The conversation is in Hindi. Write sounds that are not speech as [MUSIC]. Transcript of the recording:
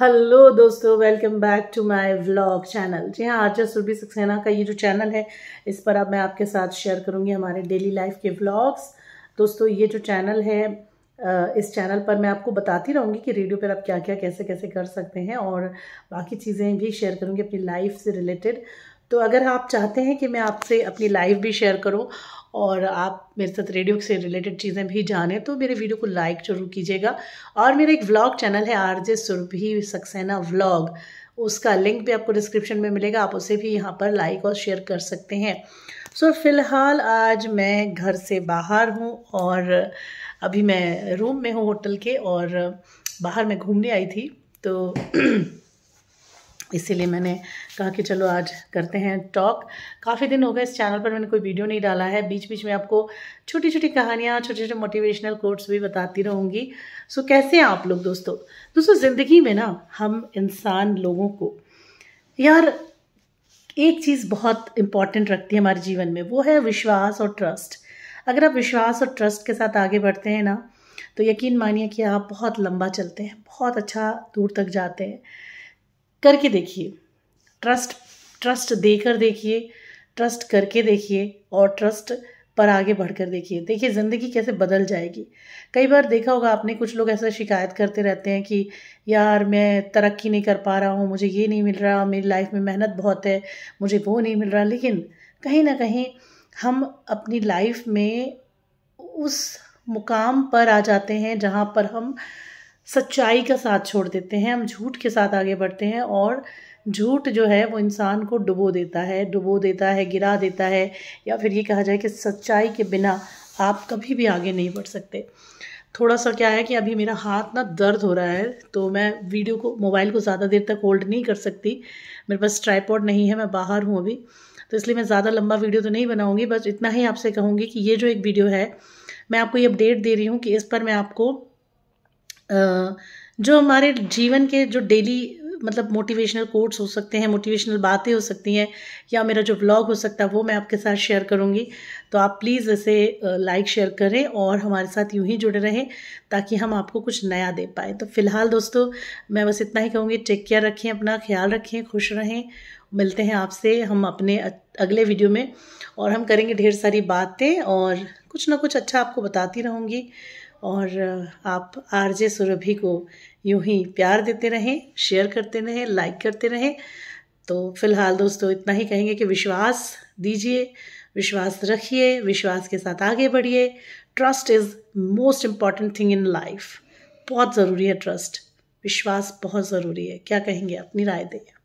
हेलो दोस्तों welcome back to my vlog channel जी हाँ आर्जर सुरभि सक्सेना का ये जो चैनल है इस पर अब मैं आपके साथ शेयर करूँगी हमारे डेली लाइफ के व्लॉग्स दोस्तों ये जो चैनल है इस चैनल पर मैं आपको बताती रहूँगी कि रेडियो पर आप क्या क्या कैसे कैसे कर सकते हैं और बाकी चीज़ें भी शेयर करूँगी अपनी लाइफ से रिलेटेड तो अगर आप चाहते हैं कि मैं आपसे अपनी लाइफ भी शेयर करूँ और आप मेरे साथ रेडियो से रिलेटेड चीज़ें भी जानें तो मेरे वीडियो को लाइक ज़रूर कीजिएगा और मेरा एक व्लॉग चैनल है R J Surabhi Saxena vlog उसका लिंक भी आपको डिस्क्रिप्शन में मिलेगा आप उसे भी यहाँ पर लाइक और शेयर कर सकते हैं सो so, फ़िलहाल आज मैं घर से बाहर हूँ और अभी मैं रूम में हूँ होटल के और बाहर मैं घूमने आई थी तो [CLEARS THROAT] इसीलिए मैंने कहा कि चलो आज करते हैं टॉक काफ़ी दिन हो गए इस चैनल पर मैंने कोई वीडियो नहीं डाला है बीच बीच में आपको छोटी छोटी कहानियाँ छोटे छोटे मोटिवेशनल कोट्स भी बताती रहूँगी सो कैसे हैं आप लोग दोस्तों दोस्तों ज़िंदगी में ना हम इंसान लोगों को यार एक चीज़ बहुत इम्पॉर्टेंट रखती है हमारे जीवन में वो है विश्वास और ट्रस्ट अगर आप विश्वास और ट्रस्ट के साथ आगे बढ़ते हैं ना तो यकीन मानिए कि आप बहुत लंबा चलते हैं बहुत अच्छा दूर तक जाते हैं करके देखिए ट्रस्ट ट्रस्ट देकर देखिए ट्रस्ट करके देखिए और ट्रस्ट पर आगे बढ़कर देखिए देखिए ज़िंदगी कैसे बदल जाएगी कई बार देखा होगा आपने कुछ लोग ऐसा शिकायत करते रहते हैं कि यार मैं तरक्की नहीं कर पा रहा हूँ मुझे ये नहीं मिल रहा मेरी लाइफ में मेहनत बहुत है मुझे वो नहीं मिल रहा लेकिन कहीं ना कहीं हम अपनी लाइफ में उस मुकाम पर आ जाते हैं जहाँ पर हम सच्चाई का साथ छोड़ देते हैं हम झूठ के साथ आगे बढ़ते हैं और झूठ जो है वो इंसान को डुबो देता है डुबो देता है गिरा देता है या फिर ये कहा जाए कि सच्चाई के बिना आप कभी भी आगे नहीं बढ़ सकते थोड़ा सा क्या है कि अभी मेरा हाथ ना दर्द हो रहा है तो मैं वीडियो को मोबाइल को ज़्यादा देर तक होल्ड नहीं कर सकती मेरे पास ट्राईपॉड नहीं है मैं बाहर हूँ अभी तो इसलिए मैं ज़्यादा लंबा वीडियो तो नहीं बनाऊँगी बस इतना ही आपसे कहूँगी कि ये जो एक वीडियो है मैं आपको ये अपडेट दे रही हूँ कि इस पर मैं आपको जो हमारे जीवन के जो डेली मतलब मोटिवेशनल कोट्स हो सकते हैं मोटिवेशनल बातें हो सकती हैं या मेरा जो ब्लॉग हो सकता है वो मैं आपके साथ शेयर करूँगी तो आप प्लीज़ इसे लाइक शेयर करें और हमारे साथ यूं ही जुड़े रहें ताकि हम आपको कुछ नया दे पाएँ तो फ़िलहाल दोस्तों मैं बस इतना ही कहूँगी टेक केयर रखें अपना ख्याल रखें खुश रहें मिलते हैं आपसे हम अपने अगले वीडियो में और हम करेंगे ढेर सारी बातें और कुछ ना कुछ अच्छा आपको बताती रहूँगी और आप आर जे सुरभि को यूं ही प्यार देते रहें शेयर करते रहें लाइक करते रहें तो फिलहाल दोस्तों इतना ही कहेंगे कि विश्वास दीजिए विश्वास रखिए विश्वास के साथ आगे बढ़िए trust is most important thing in life बहुत ज़रूरी है ट्रस्ट विश्वास बहुत ज़रूरी है क्या कहेंगे अपनी राय दें